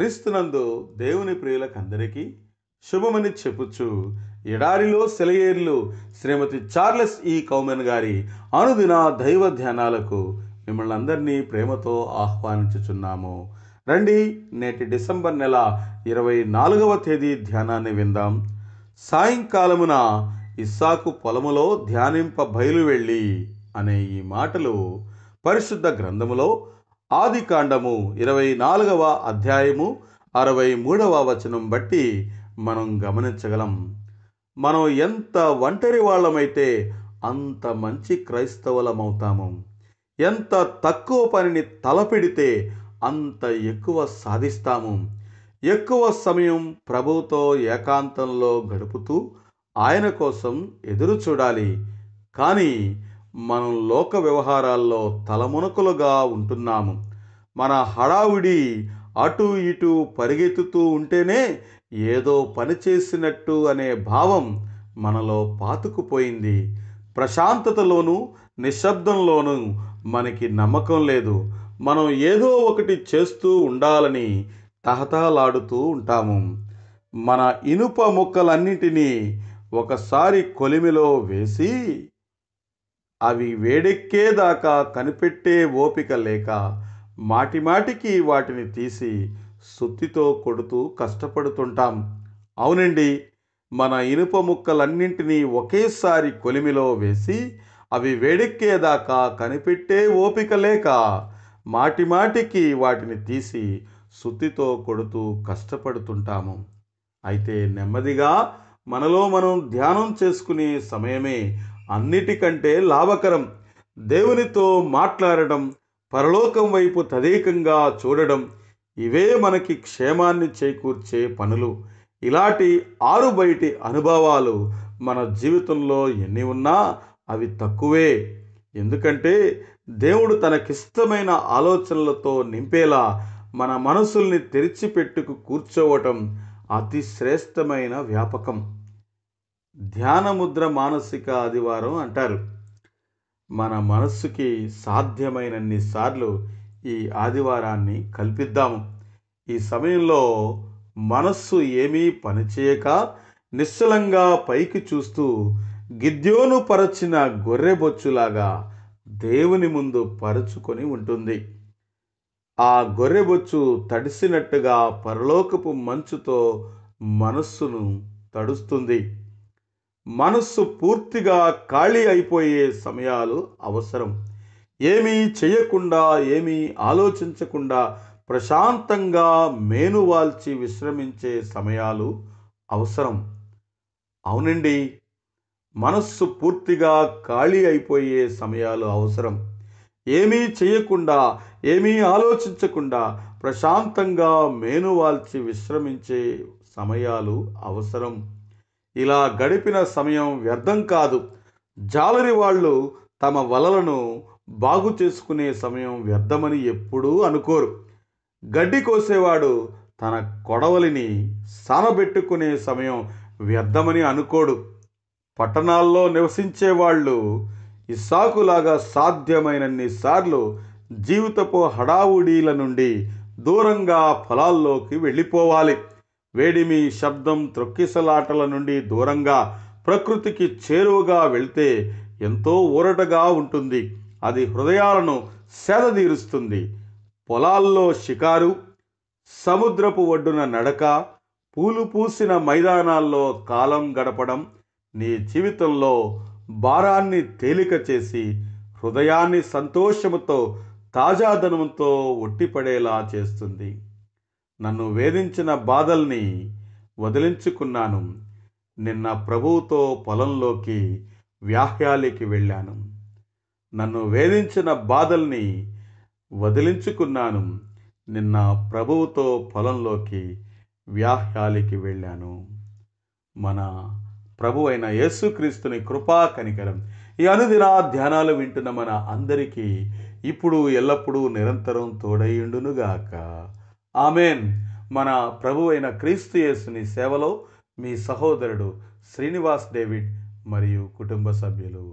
క్రీస్తునందు దేవుని ప్రియులకందరికీ శుభమని చెప్పుచ్చు ఎడారిలో సెలయేర్లు శ్రీమతి చార్లెస్ ఈ కౌమెన్ గారి అనుదిన దైవ ధ్యానాలకు మిమ్మల్ని అందరినీ ప్రేమతో ఆహ్వానించుచున్నాము రండి నేటి డిసెంబర్ నెల ఇరవై నాలుగవ తేదీ ధ్యానాన్ని విందాం సాయంకాలమున ఇస్సాకు పొలములో ధ్యానింప బయలు వెళ్ళి అనే ఈ మాటలు పరిశుద్ధ గ్రంథములో ఆది కాండము ఇరవై నాలుగవ అధ్యాయము అరవై మూడవ వచనం బట్టి మనం గమనించగలం మనం ఎంత ఒంటరి వాళ్ళమైతే అంత మంచి క్రైస్తవులమవుతాము ఎంత తక్కువ పనిని తలపెడితే అంత ఎక్కువ సాధిస్తాము ఎక్కువ సమయం ప్రభువుతో ఏకాంతంలో గడుపుతూ ఆయన కోసం ఎదురు చూడాలి కానీ మనం లోక వ్యవహారాల్లో తలమునకులుగా ఉంటున్నాము మన హడావుడి అటు ఇటు పరిగెత్తుతూ ఉంటేనే ఏదో పని చేసినట్టు అనే భావం మనలో పాతుకుపోయింది ప్రశాంతతలోనూ నిశ్శబ్దంలోనూ మనకి నమ్మకం లేదు మనం ఏదో ఒకటి చేస్తూ ఉండాలని తహతహలాడుతూ ఉంటాము మన ఇనుప ముక్కలన్నిటినీ ఒకసారి కొలిమిలో వేసి అవి వేడెక్కేదాకా కనిపెట్టే ఓపిక లేక మాటిమాటికి వాటిని తీసి సుత్తితో కొడుతూ కష్టపడుతుంటాం అవునండి మన ఇనుప ముక్కలన్నింటినీ ఒకేసారి కొలిమిలో వేసి అవి వేడెక్కేదాకా కనిపెట్టే ఓపిక లేక మాటిమాటికి వాటిని తీసి సుత్తితో కొడుతూ కష్టపడుతుంటాము అయితే నెమ్మదిగా మనలో మనం ధ్యానం చేసుకునే సమయమే అన్నిటికంటే లాభకరం దేవునితో మాట్లాడడం పరలోకం వైపు తదేకంగా చూడడం ఇవే మనకి క్షేమాన్ని చేకూర్చే పనులు ఇలాంటి ఆరు బయటి అనుభవాలు మన జీవితంలో ఎన్ని ఉన్నా అవి తక్కువే ఎందుకంటే దేవుడు తనకిష్టమైన ఆలోచనలతో నింపేలా మన మనసుల్ని తెరిచిపెట్టుకు కూర్చోవటం అతి శ్రేష్టమైన వ్యాపకం ధ్యానముద్ర మానసిక ఆదివారం అంటారు మన మనస్సుకి సాధ్యమైనన్నిసార్లు ఈ ఆదివారాన్ని కల్పిద్దాము ఈ సమయంలో మనస్సు ఏమీ పనిచేయక నిశ్చలంగా పైకి చూస్తూ గిద్యోను పరచిన గొర్రెబొచ్చులాగా దేవుని ముందు పరుచుకొని ఉంటుంది ఆ గొర్రెబొచ్చు తడిసినట్టుగా పరలోకపు మంచుతో మనస్సును తడుస్తుంది మనస్సు పూర్తిగా ఖాళీ అయిపోయే సమయాలు అవసరం ఏమీ చేయకుండా ఏమీ ఆలోచించకుండా ప్రశాంతంగా మేనువాల్చి విశ్రమించే సమయాలు అవసరం అవునండి మనస్సు పూర్తిగా ఖాళీ అయిపోయే సమయాలు అవసరం ఏమీ చేయకుండా ఏమీ ఆలోచించకుండా ప్రశాంతంగా మేనువాల్చి విశ్రమించే సమయాలు అవసరం ఇలా గడిపిన సమయం వ్యర్థం కాదు జాలరి వాళ్ళు తమ వలలను బాగు చేసుకునే సమయం వ్యర్థమని ఎప్పుడూ అనుకోరు గడ్డి కోసేవాడు తన కొడవలిని సానబెట్టుకునే సమయం వ్యర్థమని అనుకోడు పట్టణాల్లో నివసించేవాళ్ళు ఇసాకులాగా సాధ్యమైనన్నిసార్లు జీవితపు హడావుడీల నుండి దూరంగా ఫలాల్లోకి వెళ్ళిపోవాలి వేడిమి శబ్దం త్రొక్కిసలాటల నుండి దూరంగా ప్రకృతికి చేరువగా వెళ్తే ఎంతో ఊరటగా ఉంటుంది అది హృదయాలను సేదదీరుస్తుంది పొలాల్లో షికారు సముద్రపు ఒడ్డున నడక పూలు పూసిన మైదానాల్లో కాలం గడపడం నీ జీవితంలో భారాన్ని తేలిక చేసి హృదయాన్ని సంతోషముతో తాజాదనంతో ఒట్టిపడేలా చేస్తుంది నన్ను వేధించిన బాధల్ని వదిలించుకున్నాను నిన్న ప్రభువుతో పొలంలోకి వ్యాహ్యాలికి వెళ్ళాను నన్ను వేధించిన బాధల్ని వదిలించుకున్నాను నిన్న ప్రభువుతో పొలంలోకి వ్యాహ్యాలికి వెళ్ళాను మన ప్రభు అయిన యేసుక్రీస్తుని కృపా కనికరం ఈ అనుదిన ధ్యానాలు వింటున్న మన అందరికీ ఇప్పుడు ఎల్లప్పుడూ నిరంతరం తోడయ్యుండునుగాక ఆమెన్ మన ప్రభు అయిన క్రీస్తు యేసుని సేవలో మీ సహోదరుడు శ్రీనివాస్ డేవిడ్ మరియు కుటుంబ సభ్యులు